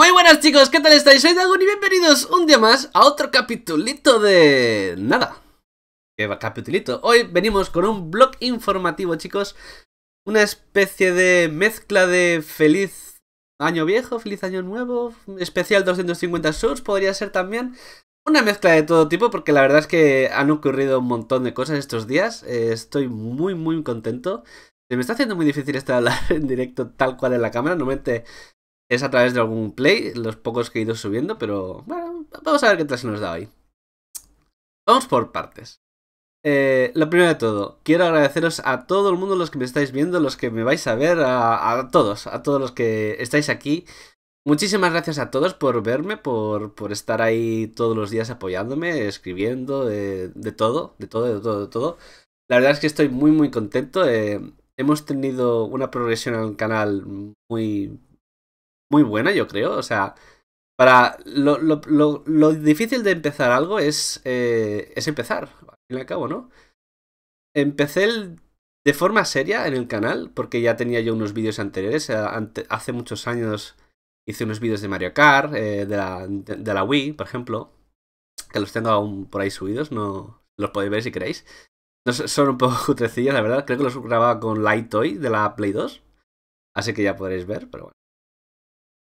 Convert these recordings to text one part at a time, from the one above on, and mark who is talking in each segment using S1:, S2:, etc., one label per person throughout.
S1: Muy buenas chicos, ¿qué tal estáis? Soy Dagon y bienvenidos un día más a otro capitulito de... nada ¿Qué eh, capitulito? Hoy venimos con un blog informativo chicos Una especie de mezcla de feliz año viejo, feliz año nuevo Especial 250 subs podría ser también Una mezcla de todo tipo porque la verdad es que han ocurrido un montón de cosas estos días eh, Estoy muy muy contento se me está haciendo muy difícil estar en directo tal cual en la cámara. no Normalmente es a través de algún play, los pocos que he ido subiendo, pero bueno, vamos a ver qué tal se nos da hoy. Vamos por partes. Eh, lo primero de todo, quiero agradeceros a todo el mundo los que me estáis viendo, los que me vais a ver, a, todos, a todos los que estáis aquí. Muchísimas gracias a todos por verme, por, estar ahí todos los días apoyándome, escribiendo, de, todo, de todo, de todo, de todo. La verdad es que estoy muy, muy contento. Eh, hemos tenido una progresión al canal muy, muy buena, yo creo. O sea, para lo, lo, lo, lo difícil de empezar algo es, eh, es empezar, al fin y al cabo, ¿no? Empecé de forma seria en el canal, porque ya tenía yo unos vídeos anteriores, eh, hace muchos años hice unos vídeos de Mario Kart, eh, de, la, de, la, Wii, por ejemplo, que los tengo aún por ahí subidos, no los podéis ver si queréis. No, son un poco cutrecillos, la verdad, creo que los grababa con Light Toy de la Play 2, así que ya podréis ver, pero bueno.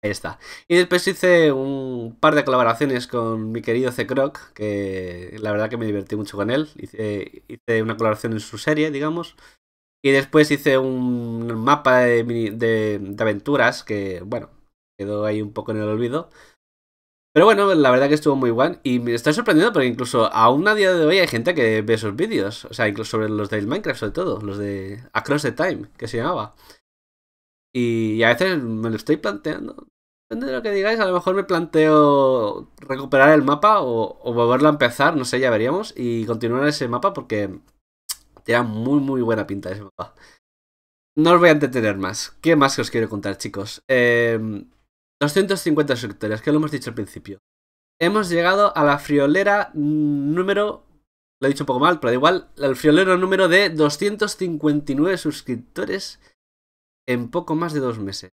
S1: Ahí está. Y después hice un par de colaboraciones con mi querido C. Croc, que la verdad que me divertí mucho con él. Hice, una colaboración en su serie, digamos. Y después hice un mapa de, aventuras que, bueno, quedó ahí un poco en el olvido. Pero bueno, la verdad que estuvo muy guay. Y me estoy sorprendiendo porque incluso aún a día de hoy hay gente que ve esos vídeos. O sea, incluso sobre los de Minecraft, sobre todo. Los de Across the Time, que se llamaba. Y a veces me lo estoy planteando de lo que digáis, a lo mejor me planteo recuperar el mapa o, volverlo a empezar, no sé, ya veríamos. Y continuar ese mapa porque tiene muy, muy buena pinta ese mapa. No os voy a entretener más. ¿Qué más que os quiero contar, chicos? 250 em, suscriptores, que lo hemos dicho al principio. Hemos llegado a la friolera número... Lo he dicho un poco mal, pero da igual. El friolero número de 259 suscriptores en poco más de dos meses.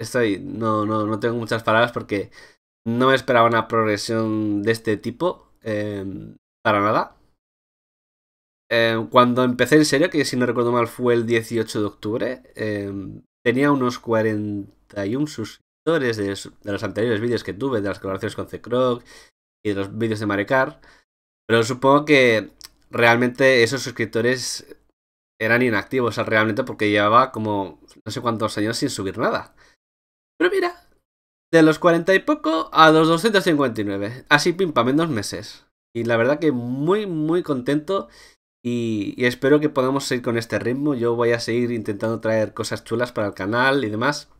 S1: estoy, no, no, no tengo muchas palabras porque no me esperaba una progresión de este tipo em, para nada. Em, cuando empecé en serio, que si no recuerdo mal fue el 18 de octubre, em, tenía unos 41 suscriptores de, los anteriores vídeos que tuve, de las colaboraciones con Crock y de los vídeos de Marecar. Pero supongo que realmente esos suscriptores eran inactivos o realmente porque llevaba como no sé cuántos años sin subir nada. Pero mira, de los 40 y poco a los 259. Así pim pam, en dos meses. Y la verdad que muy, muy contento. Y, espero que podamos seguir con este ritmo. Yo voy a seguir intentando traer cosas chulas para el canal y demás.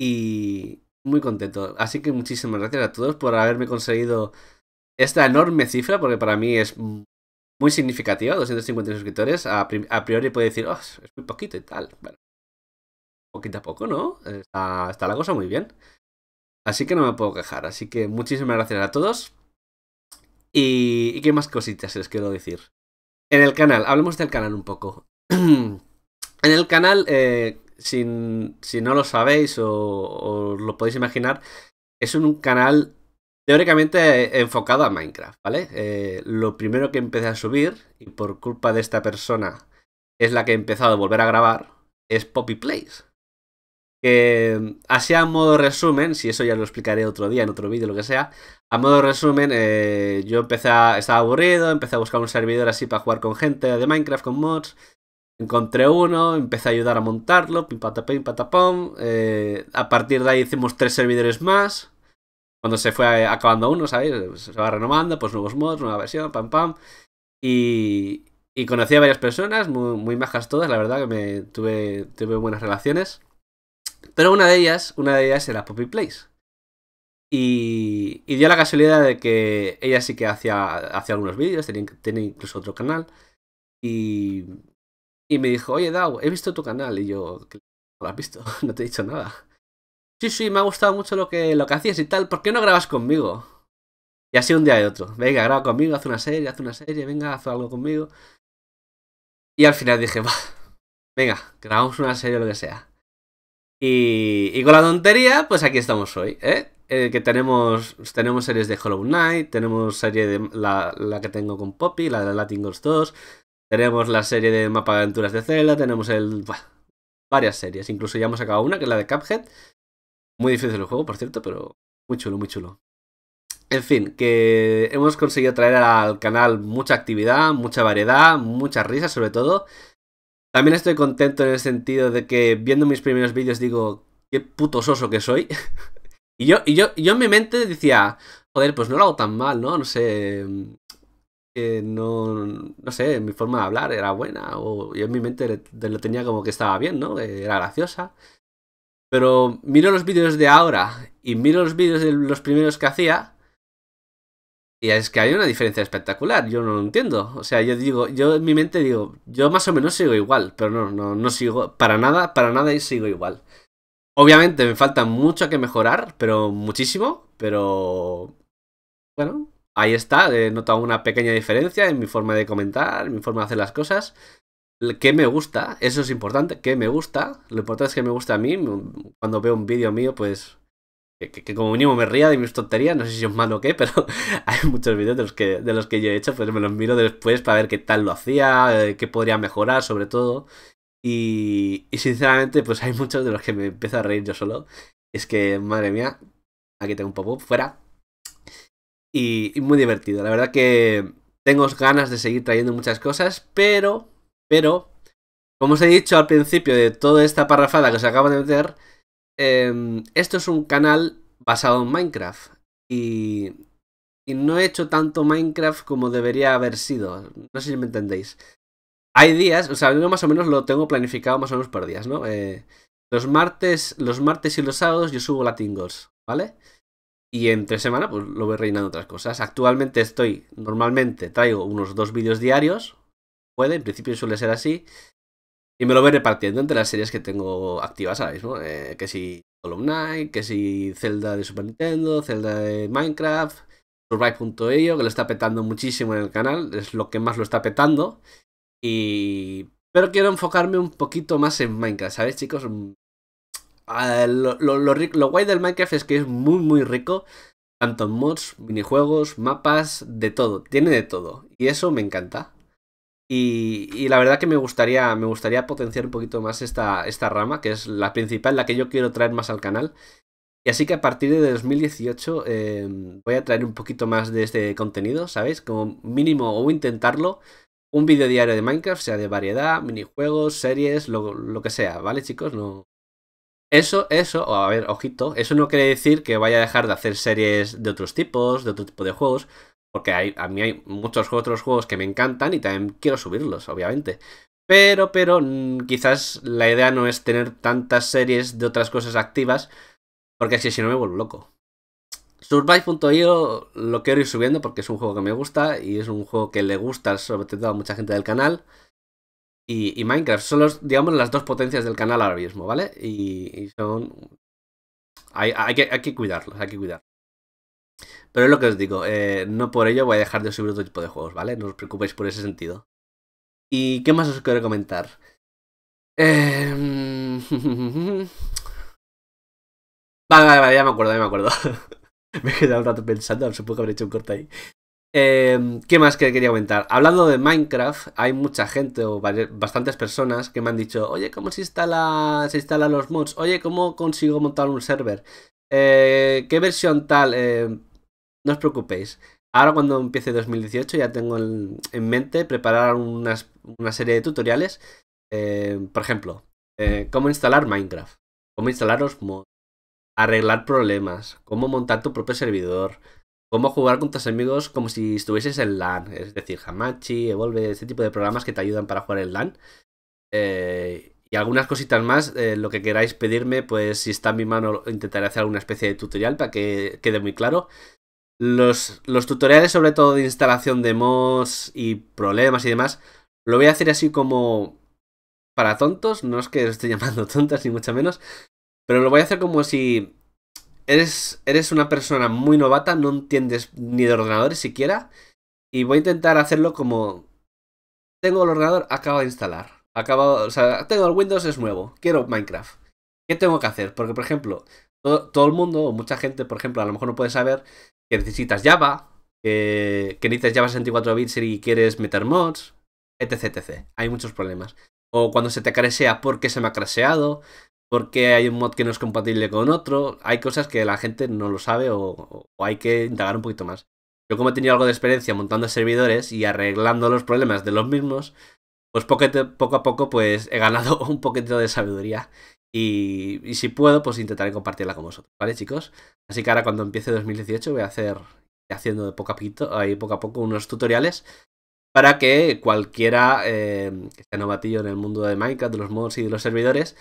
S1: Y muy contento. Así que muchísimas gracias a todos por haberme conseguido esta enorme cifra, porque para mí es muy significativa, 250 suscriptores. A, a priori puede decir, oh, es muy poquito y tal. Bueno, poquito a poco, ¿no? Está, la cosa muy bien. Así que no me puedo quejar. Así que muchísimas gracias a todos. ¿Y, qué más cositas les quiero decir? En el canal, hablemos del canal un poco. en el canal, eh, si no lo sabéis o, lo podéis imaginar, es un canal teóricamente enfocado a Minecraft, ¿vale? Eh, lo primero que empecé a subir, y por culpa de esta persona es la que he empezado a volver a grabar, es Poppy Plays que así a modo resumen, si eso ya lo explicaré otro día, en otro vídeo, lo que sea, a modo resumen, eh, yo empecé a, estaba aburrido, empecé a buscar un servidor así para jugar con gente de Minecraft, con mods, encontré uno, empecé a ayudar a montarlo, pim patapim patapom, eh, a partir de ahí hicimos tres servidores más, cuando se fue acabando uno, ¿sabéis? Se va renovando, pues nuevos mods, nueva versión, pam pam, y, conocí a varias personas, muy, muy majas todas, la verdad que me tuve, tuve buenas relaciones. Pero una de ellas, una de ellas era Poppy Place. Y, dio la casualidad de que ella sí que hacía, algunos vídeos, tenía, incluso otro canal. Y, y me dijo, oye Dao, he visto tu canal. Y yo, ¿lo has visto? no te he dicho nada. Sí, sí, me ha gustado mucho lo que, lo que hacías y tal. ¿Por qué no grabas conmigo? Y así un día y otro. Venga, graba conmigo, haz una serie, haz una serie, venga, haz algo conmigo. Y al final dije, venga, grabamos una serie o lo que sea. Y, con la tontería, pues aquí estamos hoy, ¿eh? ¿eh? que tenemos, tenemos series de Hollow Knight, tenemos serie de la, que tengo con Poppy, la de Latin Ghost 2, tenemos la serie de Mapa de Aventuras de Zelda, tenemos el... varias series, incluso ya hemos acabado una, que es la de Cuphead. Muy difícil el juego, por cierto, pero muy chulo, muy chulo. En fin, que hemos conseguido traer al canal mucha actividad, mucha variedad, muchas risas sobre todo. También estoy contento en el sentido de que viendo mis primeros vídeos digo, qué puto soso que soy. y, yo, y yo, yo en mi mente decía, joder, pues no lo hago tan mal, ¿no? No sé. Mm, eh, no, no sé, mi forma de hablar era buena, o yo en mi mente lo tenía como que estaba bien, ¿no? Eh, era graciosa. Pero miro los vídeos de ahora y miro los vídeos de los primeros que hacía y es que hay una diferencia espectacular, yo no lo entiendo. O sea, yo digo, yo en mi mente digo, yo más o menos sigo igual, pero no, no, no sigo, para nada, para nada y sigo igual. Obviamente me falta mucho que mejorar, pero muchísimo, pero bueno, ahí está, he notado una pequeña diferencia en mi forma de comentar, en mi forma de hacer las cosas, ¿Qué me gusta, eso es importante, ¿qué me gusta, lo importante es que me gusta a mí, cuando veo un vídeo mío, pues que, como mínimo me ría de mis tonterías, no sé si es malo o qué, pero hay muchos vídeos de los que, de los que yo he hecho, pues me los miro después para ver qué tal lo hacía, eh, qué podría mejorar sobre todo. Y, sinceramente, pues hay muchos de los que me empiezo a reír yo solo. Es que, madre mía, aquí tengo un pop-up, fuera. Y, y, muy divertido. La verdad que tengo ganas de seguir trayendo muchas cosas, pero, pero, como os he dicho al principio de toda esta parrafada que os acabo de meter, Em, esto es un canal basado en Minecraft y, no he hecho tanto Minecraft como debería haber sido. No sé si me entendéis. Hay días, o sea, yo más o menos lo tengo planificado más o menos por días, ¿no? Eh, los martes, los martes y los sábados yo subo latingos ¿vale? Y entre semana, pues lo voy reinando otras cosas. Actualmente estoy, normalmente traigo unos dos vídeos diarios. Puede, en principio suele ser así. Y me lo voy repartiendo entre las series que tengo activas ahora mismo. Eh, que si Hollow Knight, que si Zelda de Super Nintendo, Zelda de Minecraft, Survive.io, que lo está petando muchísimo en el canal, es lo que más lo está petando. Y... Pero quiero enfocarme un poquito más en Minecraft, ¿sabes chicos? Mm, lo, lo, lo, guay del Minecraft es que es muy muy rico, tanto en mods, minijuegos, mapas, de todo, tiene de todo. Y eso me encanta. Y, la verdad que me gustaría, me gustaría potenciar un poquito más esta, esta rama, que es la principal, la que yo quiero traer más al canal. Y así que a partir de 2018 em, voy a traer un poquito más de este contenido, ¿sabéis? Como mínimo, o intentarlo, un vídeo diario de Minecraft, sea de variedad, minijuegos, series, lo, que sea, ¿vale, chicos? No, eso, eso, a ver, ojito, eso no quiere decir que vaya a dejar de hacer series de otros tipos, de otro tipo de juegos. Porque hay, a mí hay muchos otros juegos que me encantan y también quiero subirlos, obviamente. Pero, pero, mm, quizás la idea no es tener tantas series de otras cosas activas, porque así si no me vuelvo loco. Survive.io lo quiero ir subiendo porque es un juego que me gusta y es un juego que le gusta sobre todo a mucha gente del canal. Y, Minecraft son, digamos, las dos potencias del canal ahora mismo, ¿vale? Y, son... Hay, que, hay que cuidarlos, hay que cuidarlos. Pero es lo que os digo, eh, no por ello voy a dejar de subir otro tipo de juegos, ¿vale? No os preocupéis por ese sentido. ¿Y qué más os quiero comentar? Em, vale, vale, vale, ya me acuerdo, ya me acuerdo. me he quedado un rato pensando, supongo que habré hecho un corte ahí. Em, ¿Qué más que quería comentar? Hablando de Minecraft, hay mucha gente o bastantes personas que me han dicho, oye, ¿cómo se instala, se instalan los mods? Oye, ¿cómo consigo montar un server? Eh, ¿Qué versión tal? Em, no os preocupéis. Ahora cuando empiece 2018 ya tengo en, mente preparar una serie de tutoriales. Eh, por ejemplo, eh, cómo instalar Minecraft, cómo instalar los mods, arreglar problemas, cómo montar tu propio servidor, cómo jugar con tus amigos como si estuvieses en LAN, es decir, Hamachi, Evolve, este tipo de programas que te ayudan para jugar en LAN. Eh, y algunas cositas más, lo que queráis pedirme, pues si está en mi mano intentaré hacer alguna especie de tutorial para que quede muy claro. Los, tutoriales, sobre todo de instalación de mods y problemas y demás, lo voy a hacer así como para tontos. No es que esté llamando tontas, ni mucho menos. Pero lo voy a hacer como si eres, eres una persona muy novata, no entiendes ni de ordenadores siquiera. Y voy a intentar hacerlo como... Tengo el ordenador, acabo de instalar. Acabo, o sea, tengo el Windows, es nuevo. Quiero Minecraft. ¿Qué tengo que hacer? Porque, por ejemplo, todo, todo el mundo, o mucha gente, por ejemplo, a lo mejor no puede saber que necesitas Java, que, necesitas Java 64 bits y quieres meter mods, etc, etc. Hay muchos problemas. O cuando se te crasea porque se me ha ¿Por porque hay un mod que no es compatible con otro. Hay cosas que la gente no lo sabe o, hay que indagar un poquito más. Yo como he tenido algo de experiencia montando servidores y arreglando los problemas de los mismos, pues poco, a poco pues he ganado un poquito de sabiduría y, si puedo, pues intentaré compartirla con vosotros, ¿vale, chicos? Así que ahora cuando empiece 2018 voy a hacer, haciendo de poco a, poquito, ahí poco, a poco unos tutoriales para que cualquiera que eh, este sea novatillo en el mundo de Minecraft, de los mods y de los servidores,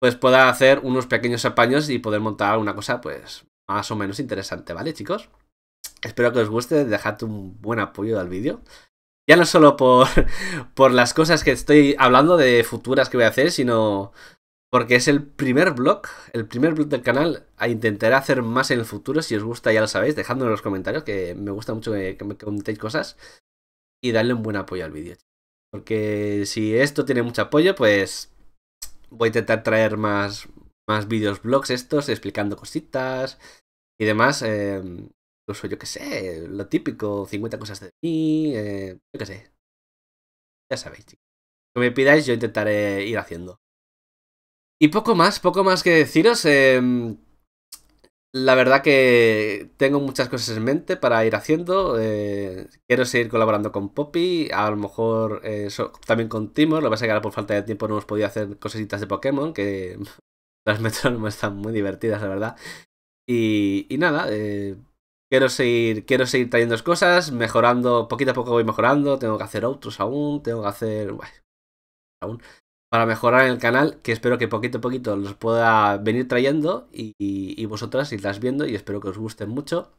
S1: pues pueda hacer unos pequeños apaños y poder montar una cosa, pues, más o menos interesante, ¿vale, chicos? Espero que os guste, dejad un buen apoyo al vídeo. Ya no solo por, por las cosas que estoy hablando de futuras que voy a hacer, sino porque es el primer blog, el primer blog del canal. Intentaré hacer más en el futuro, si os gusta ya lo sabéis, dejadme en los comentarios, que me gusta mucho que, me comentéis cosas y darle un buen apoyo al vídeo. Porque si esto tiene mucho apoyo, pues voy a intentar traer más, más vídeos, blogs estos, explicando cositas y demás. Eh, incluso yo que sé, lo típico, 50 cosas de mí, eh, yo que sé. Ya sabéis, chicos. Que me pidáis, yo intentaré ir haciendo. Y poco más, poco más que deciros. Em, la verdad que tengo muchas cosas en mente para ir haciendo. Eh, quiero seguir colaborando con Poppy, a lo mejor eh, también con Timor. Lo que pasa es que ahora por falta de tiempo no hemos podido hacer cositas de Pokémon, que las metrónomas están muy divertidas, la verdad. Y, nada, eh, quiero, seguir, quiero seguir trayendo cosas, mejorando, poquito a poco voy mejorando. Tengo que hacer otros aún, tengo que hacer... aún para mejorar el canal, que espero que poquito a poquito los pueda venir trayendo y, vosotras irlas viendo y espero que os gusten mucho.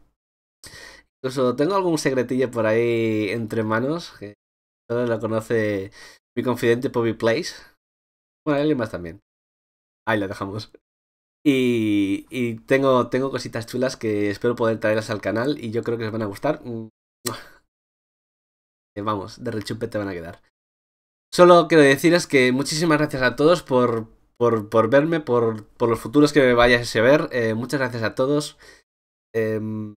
S1: Incluso tengo algún secretillo por ahí entre manos, que solo lo conoce mi confidente Poppy Place. Bueno, alguien más también. Ahí la dejamos. Y, tengo, tengo cositas chulas que espero poder traerlas al canal y yo creo que os van a gustar. Mm, vamos, de rechupe te van a quedar. Solo quiero deciros que muchísimas gracias a todos por, por, por verme, por, los futuros que me vayáis a ver. Eh, muchas gracias a todos. Em,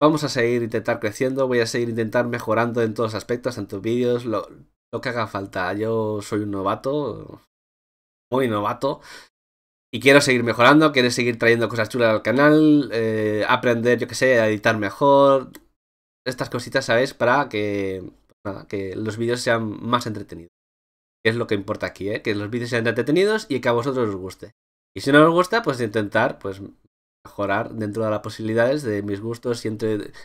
S1: vamos a seguir intentar creciendo, voy a seguir intentar mejorando en todos los aspectos, tus vídeos, lo, lo que haga falta. Yo soy un novato, muy novato, y quiero seguir mejorando, quiero seguir trayendo cosas chulas al canal, eh, aprender, yo que sé, a editar mejor, estas cositas, sabes Para que que los vídeos sean más entretenidos. Que es lo que importa aquí, ¿eh? que los vídeos sean entretenidos y que a vosotros os guste. Y si no os gusta, pues intentar pues mejorar dentro de las posibilidades de mis gustos y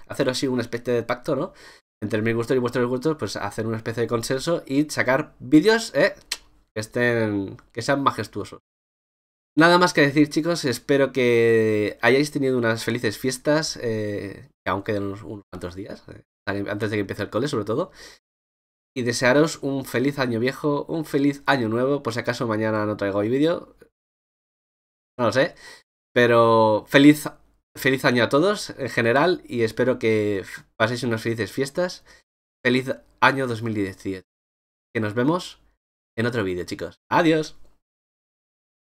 S1: hacer así una especie de pacto, ¿no? Entre mis gustos y vuestros gustos, pues hacer una especie de consenso y sacar vídeos ¿eh? que estén que sean majestuosos. Nada más que decir, chicos. Espero que hayáis tenido unas felices fiestas, eh, que aún quedan unos, cuantos días. Eh, antes de que empiece el cole sobre todo. Y desearos un feliz año viejo, un feliz año nuevo, por si acaso mañana no traigo hoy vídeo. No lo sé. Pero feliz, feliz año a todos en general y espero que paséis unas felices fiestas. Feliz año 2017. Que nos vemos en otro vídeo, chicos. Adiós.